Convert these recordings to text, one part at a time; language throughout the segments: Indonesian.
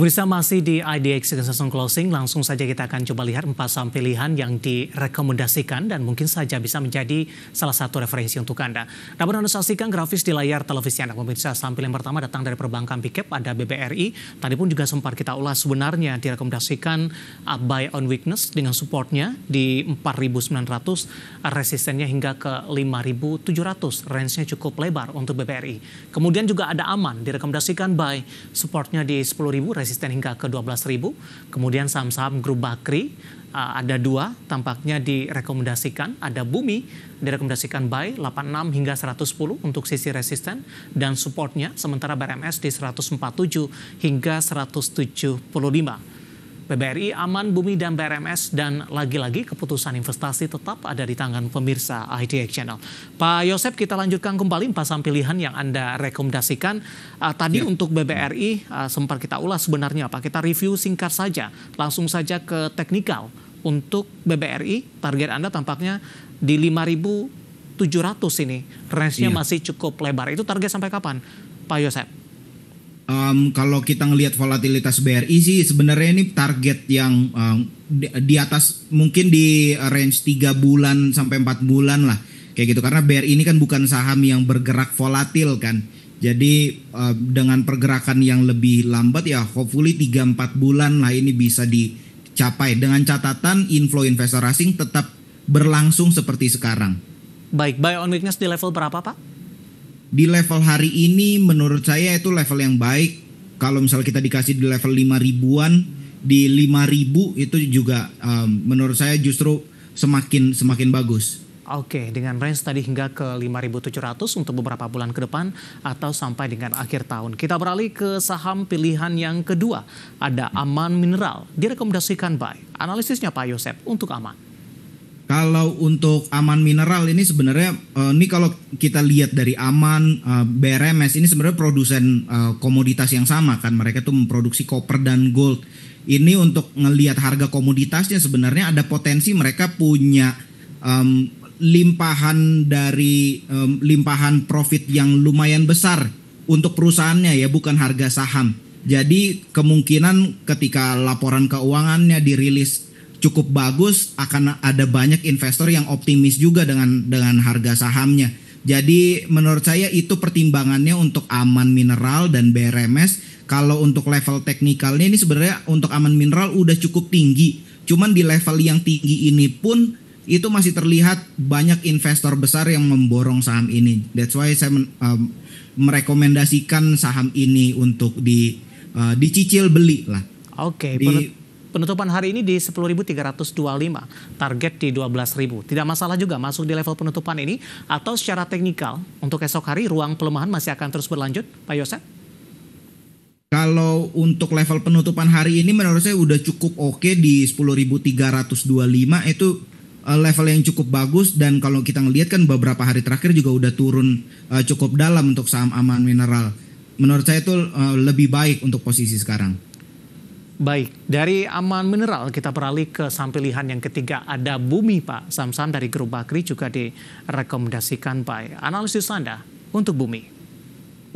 Pemirsa masih di IDX Season Closing, langsung saja kita akan coba lihat empat saham pilihan yang direkomendasikan dan mungkin saja bisa menjadi salah satu referensi untuk Anda. Dapat Anda saksikan grafis di layar televisi Anda. Pemirsa, saham pilihan pertama datang dari perbankan Bicap, ada BBRI. Tadi pun juga sempat kita ulas sebenarnya direkomendasikan buy on weakness dengan supportnya di 4.900, resistennya hingga ke 5.700. Range-nya cukup lebar untuk BBRI. Kemudian juga ada aman, direkomendasikan buy supportnya di 10.000, resisten hingga ke 12.000. Kemudian saham-saham grup Bakri uh, ada dua tampaknya direkomendasikan. Ada Bumi direkomendasikan buy 86 hingga 110 untuk sisi resisten dan supportnya. Sementara BRMS di 147 hingga 175. PBRI aman bumi dan BRMS dan lagi-lagi keputusan investasi tetap ada di tangan pemirsa IDX Channel. Pak Yosep kita lanjutkan kembali pasang pilihan yang Anda rekomendasikan. Uh, tadi ya. untuk BBRI uh, ah, sempat kita ulas sebenarnya apa? Kita review singkat saja, langsung saja ke teknikal. Untuk BBRI target Anda tampaknya di 5.700 ini. Range-nya ya. masih cukup lebar. Itu target sampai kapan Pak Yosep? um, kalau kita ngelihat volatilitas BRI sih sebenarnya ini target yang um, di, di atas mungkin di range 3 bulan sampai 4 bulan lah kayak gitu karena BRI ini kan bukan saham yang bergerak volatil kan. Jadi um, dengan pergerakan yang lebih lambat ya hopefully 3 4 bulan lah ini bisa dicapai dengan catatan inflow investor asing tetap berlangsung seperti sekarang. Baik, buy on weakness di level berapa, Pak? di level hari ini menurut saya itu level yang baik. Kalau misalnya kita dikasih di level 5 ribuan, di 5 ribu itu juga um, menurut saya justru semakin semakin bagus. Oke, dengan range tadi hingga ke 5.700 untuk beberapa bulan ke depan atau sampai dengan akhir tahun. Kita beralih ke saham pilihan yang kedua. Ada Aman Mineral, direkomendasikan by. Analisisnya Pak Yosep untuk Aman. Kalau untuk aman mineral ini sebenarnya eh, ini kalau kita lihat dari aman eh, BRMS ini sebenarnya produsen eh, komoditas yang sama kan mereka tuh memproduksi koper dan gold. Ini untuk ngelihat harga komoditasnya sebenarnya ada potensi mereka punya um, limpahan dari um, limpahan profit yang lumayan besar untuk perusahaannya ya bukan harga saham. Jadi kemungkinan ketika laporan keuangannya dirilis cukup bagus akan ada banyak investor yang optimis juga dengan dengan harga sahamnya. Jadi menurut saya itu pertimbangannya untuk aman mineral dan BRMS. Kalau untuk level teknikalnya ini sebenarnya untuk aman mineral udah cukup tinggi. Cuman di level yang tinggi ini pun itu masih terlihat banyak investor besar yang memborong saham ini. That's why saya men, um, merekomendasikan saham ini untuk di uh, dicicil beli lah. Oke. Okay, Penutupan hari ini di 10.325, target di 12.000. Tidak masalah juga masuk di level penutupan ini atau secara teknikal untuk esok hari ruang pelemahan masih akan terus berlanjut, Pak Yosef? Kalau untuk level penutupan hari ini menurut saya udah cukup oke di 10.325 itu eh, level yang cukup bagus dan kalau kita ngelihat kan beberapa hari terakhir juga udah turun eh, cukup dalam untuk saham aman mineral. Menurut saya itu eh, lebih baik untuk posisi sekarang. Baik, dari aman mineral kita beralih ke pilihan yang ketiga ada bumi Pak. Samsan dari Grup Bakri juga direkomendasikan Pak. Analisis Anda untuk bumi.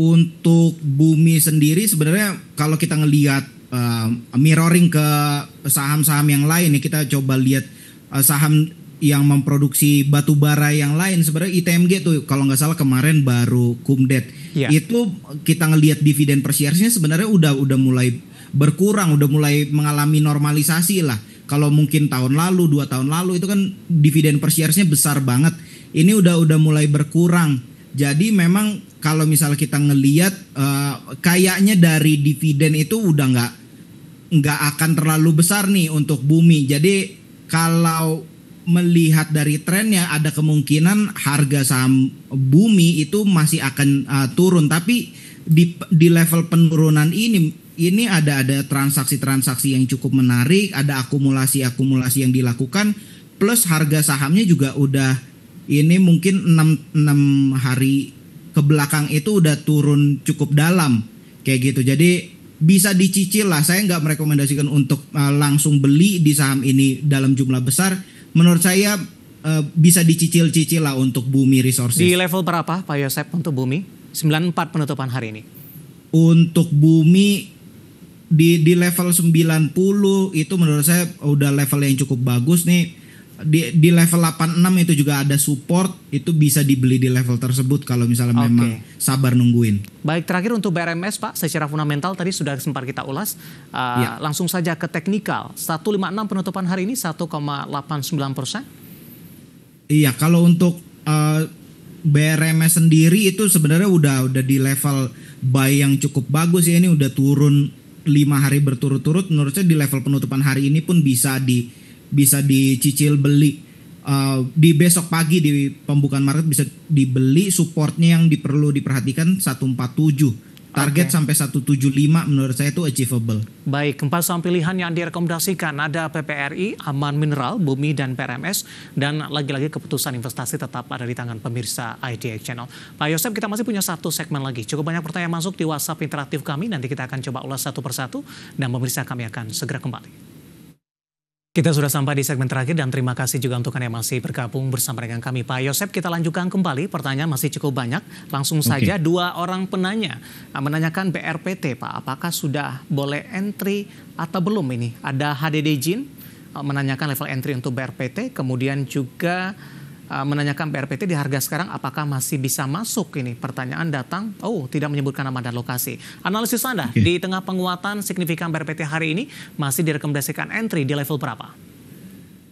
Untuk bumi sendiri sebenarnya kalau kita ngelihat uh, mirroring ke saham-saham yang lain ya kita coba lihat uh, saham yang memproduksi batu bara yang lain sebenarnya ITMG tuh kalau nggak salah kemarin baru kumdet ya. itu kita ngelihat dividen persiarnya sebenarnya udah udah mulai berkurang udah mulai mengalami normalisasi lah kalau mungkin tahun lalu dua tahun lalu itu kan dividen per sharesnya besar banget ini udah udah mulai berkurang jadi memang kalau misalnya kita ngeliat uh, kayaknya dari dividen itu udah nggak nggak akan terlalu besar nih untuk bumi jadi kalau melihat dari trennya ada kemungkinan harga saham bumi itu masih akan uh, turun tapi di di level penurunan ini ini ada ada transaksi-transaksi yang cukup menarik, ada akumulasi-akumulasi yang dilakukan plus harga sahamnya juga udah ini mungkin 6 6 hari ke belakang itu udah turun cukup dalam kayak gitu. Jadi bisa dicicil lah. Saya nggak merekomendasikan untuk uh, langsung beli di saham ini dalam jumlah besar. Menurut saya uh, bisa dicicil-cicil lah untuk Bumi Resources. Di level berapa Pak Yosep untuk Bumi? 94 penutupan hari ini. Untuk Bumi di di level 90 itu menurut saya udah level yang cukup bagus nih. Di di level 86 itu juga ada support, itu bisa dibeli di level tersebut kalau misalnya okay. memang sabar nungguin. Baik, terakhir untuk BRMS Pak, secara fundamental tadi sudah sempat kita ulas. Uh, ya. langsung saja ke teknikal. 156 penutupan hari ini 1,89 persen. Iya, kalau untuk uh, eh, BRMS sendiri itu sebenarnya udah udah di level buy yang cukup bagus ya ini udah turun lima hari berturut-turut menurut saya di level penutupan hari ini pun bisa di bisa dicicil beli uh, di besok pagi di pembukaan market bisa dibeli supportnya yang diperlu diperhatikan 147 Target okay. sampai 175 menurut saya itu achievable. Baik, empat saham pilihan yang direkomendasikan ada PPRI, Aman Mineral, Bumi, dan PRMS. Dan lagi-lagi keputusan investasi tetap ada di tangan pemirsa IDX Channel. Pak Yosef, kita masih punya satu segmen lagi. Cukup banyak pertanyaan masuk di WhatsApp interaktif kami. Nanti kita akan coba ulas satu persatu. Dan pemirsa kami akan segera kembali. Kita sudah sampai di segmen terakhir dan terima kasih juga untuk yang masih bergabung bersama dengan kami. Pak Yosep, kita lanjutkan kembali. Pertanyaan masih cukup banyak. Langsung okay. saja dua orang penanya eh, menanyakan BRPT, Pak. Apakah sudah boleh entry atau belum ini? Ada HDD Jin eh, menanyakan level entry untuk BRPT, kemudian juga Ah, menanyakan PRPT di harga sekarang apakah masih bisa masuk ini pertanyaan datang oh tidak menyebutkan nama dan lokasi analisis Anda okay. di tengah penguatan signifikan PRPT hari ini masih direkomendasikan entry di level berapa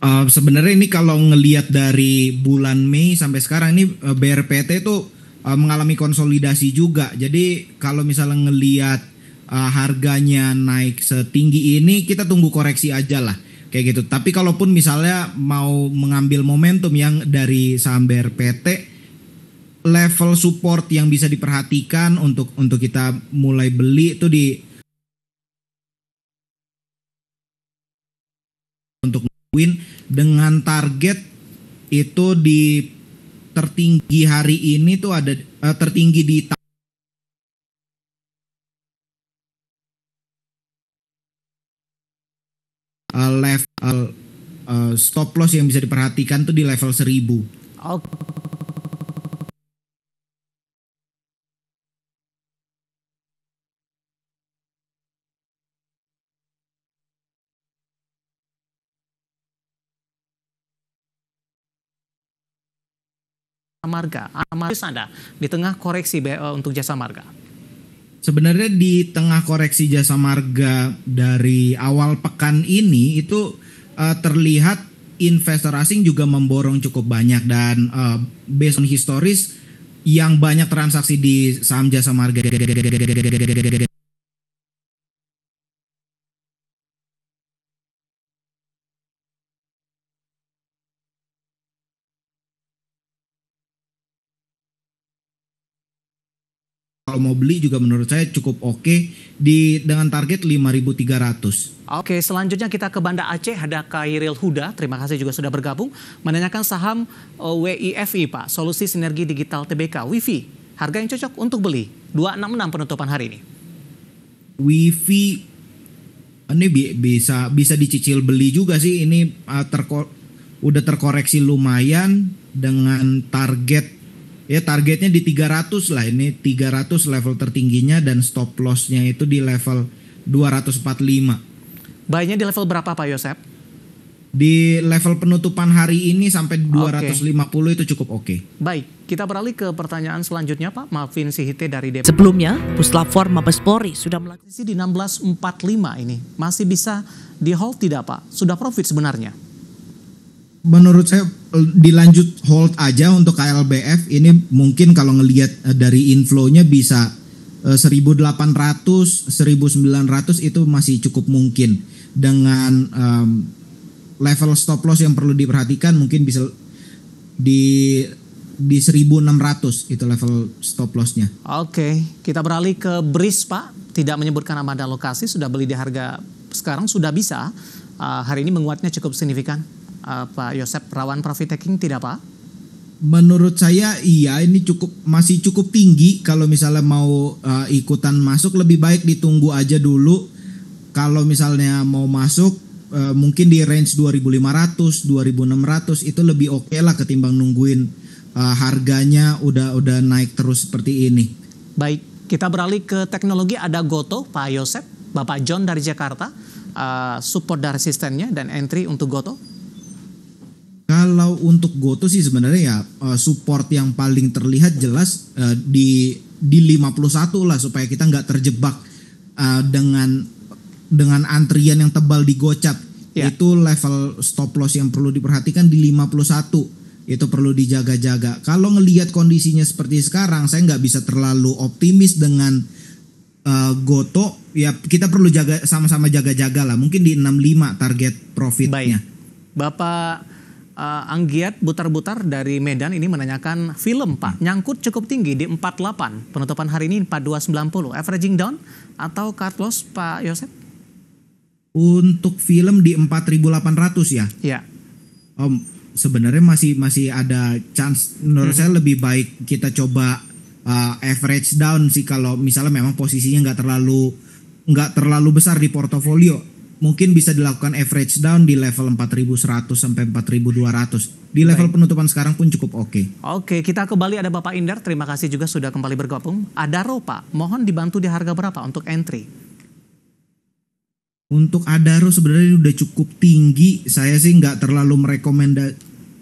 uh, sebenarnya ini kalau ngelihat dari bulan Mei sampai sekarang ini uh, BRPT itu uh, mengalami konsolidasi juga jadi kalau misalnya ngelihat uh, harganya naik setinggi ini kita tunggu koreksi aja lah kayak gitu. Tapi kalaupun misalnya mau mengambil momentum yang dari saham BRPT level support yang bisa diperhatikan untuk untuk kita mulai beli itu di untuk win dengan target itu di tertinggi hari ini tuh ada eh, tertinggi di uh, eh, level uh, uh, eh, stop loss yang bisa diperhatikan tuh di level 1000. Oke. Marga, Anda di tengah koreksi eh, untuk jasa marga sebenarnya di tengah koreksi jasa marga dari awal pekan ini itu uh, terlihat investor asing juga memborong cukup banyak dan uh, based on historis yang banyak transaksi di saham jasa marga kalau mau beli juga menurut saya cukup oke okay di dengan target 5.300. Oke, selanjutnya kita ke Banda Aceh ada Kairil Huda. Terima kasih juga sudah bergabung menanyakan saham eh, WIFI, Pak. Solusi Sinergi Digital TBK WIFI. Harga yang cocok untuk beli 266 penutupan hari ini. WIFI eh, ini bisa bisa dicicil beli juga sih. Ini uh, terko udah terkoreksi lumayan dengan target ya targetnya di 300 lah ini 300 level tertingginya dan stop lossnya itu di level 245. Bayinya di level berapa Pak Yosep? Di level penutupan hari ini sampai 250 okay. itu cukup oke. Okay. Baik, kita beralih ke pertanyaan selanjutnya Pak Malvin Sihite dari DPR. Sebelumnya, Puslapor Polri sudah melakukan di 1645 ini. Masih bisa di hold tidak Pak? Sudah profit sebenarnya? menurut saya eh, dilanjut hold aja untuk KLBF ini mungkin kalau ngelihat eh, dari inflownya bisa 1800 eh, 1900 itu masih cukup mungkin dengan um, level stop loss yang perlu diperhatikan mungkin bisa di di 1600 itu level stop lossnya. Oke, kita beralih ke BRIS Pak. Tidak menyebutkan nama dan lokasi, sudah beli di harga sekarang sudah bisa. Uh, hari ini menguatnya cukup signifikan uh, Pak Yosep rawan profit taking tidak Pak? Menurut saya iya ini cukup masih cukup tinggi kalau misalnya mau uh, ikutan masuk lebih baik ditunggu aja dulu. Kalau misalnya mau masuk uh, mungkin di range 2500, 2600 itu lebih oke okay lah ketimbang nungguin uh, harganya udah udah naik terus seperti ini. Baik, kita beralih ke teknologi ada Goto Pak Yosep, Bapak John dari Jakarta. Uh, support dan resistennya dan entry untuk Goto? Kalau untuk Goto sih sebenarnya ya eh, support yang paling terlihat jelas eh, di di 51 lah supaya kita nggak terjebak eh, dengan dengan antrian yang tebal di gocap. Ya. Itu level stop loss yang perlu diperhatikan di 51 itu perlu dijaga-jaga. Kalau ngelihat kondisinya seperti sekarang, saya nggak bisa terlalu optimis dengan uh, Goto. Ya kita perlu jaga sama-sama jaga-jaga lah. Mungkin di 65 target profitnya. Baik. Bapak uh, Anggiat Butar-Butar dari Medan ini menanyakan film Pak nyangkut cukup tinggi di 48 penutupan hari ini 4290 averaging down atau cut loss Pak Yosep? Untuk film di 4800 ya? Ya. Om sebenarnya masih masih ada chance menurut -hmm. saya lebih baik kita coba uh, average down sih kalau misalnya memang posisinya nggak terlalu nggak terlalu besar di portofolio mungkin bisa dilakukan average down di level 4100 sampai 4200. Di level Baik. penutupan sekarang pun cukup oke. Okay. Oke, okay, kita kembali ada Bapak Indar. Terima kasih juga sudah kembali bergabung. Ada Pak, mohon dibantu di harga berapa untuk entry? Untuk Adaro sebenarnya udah cukup tinggi. Saya sih nggak terlalu merekomenda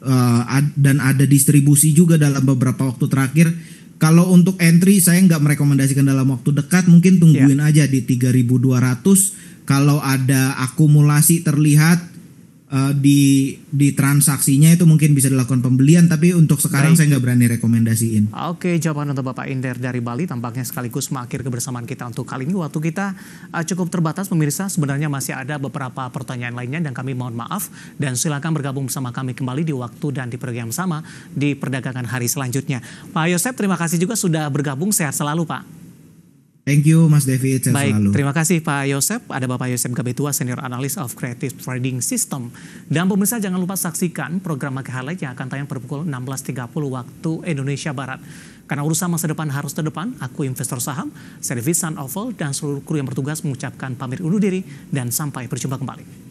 uh, ad, dan ada distribusi juga dalam beberapa waktu terakhir. Kalau untuk entry saya nggak merekomendasikan dalam waktu dekat, mungkin ya. tungguin yeah. aja di 3200 kalau ada akumulasi terlihat uh, di di transaksinya itu mungkin bisa dilakukan pembelian tapi untuk sekarang Baik. saya nggak berani rekomendasiin. Oke, jawaban untuk Bapak Inder dari Bali tampaknya sekaligus mengakhir kebersamaan kita untuk kali ini. Waktu kita uh, cukup terbatas pemirsa, sebenarnya masih ada beberapa pertanyaan lainnya dan kami mohon maaf dan silakan bergabung bersama kami kembali di waktu dan di program sama di perdagangan hari selanjutnya. Pak Yosep, terima kasih juga sudah bergabung. Sehat selalu, Pak. Thank you Mas David Baik, selalu. terima kasih Pak Yosep. Ada Bapak Yosep Gabetua, Senior Analis of Creative Trading System. Dan pemirsa jangan lupa saksikan program Market Highlight yang akan tayang pada pukul 16.30 waktu Indonesia Barat. Karena urusan masa depan harus terdepan, aku investor saham, Servisan Sun dan seluruh kru yang bertugas mengucapkan pamit undur diri dan sampai berjumpa kembali.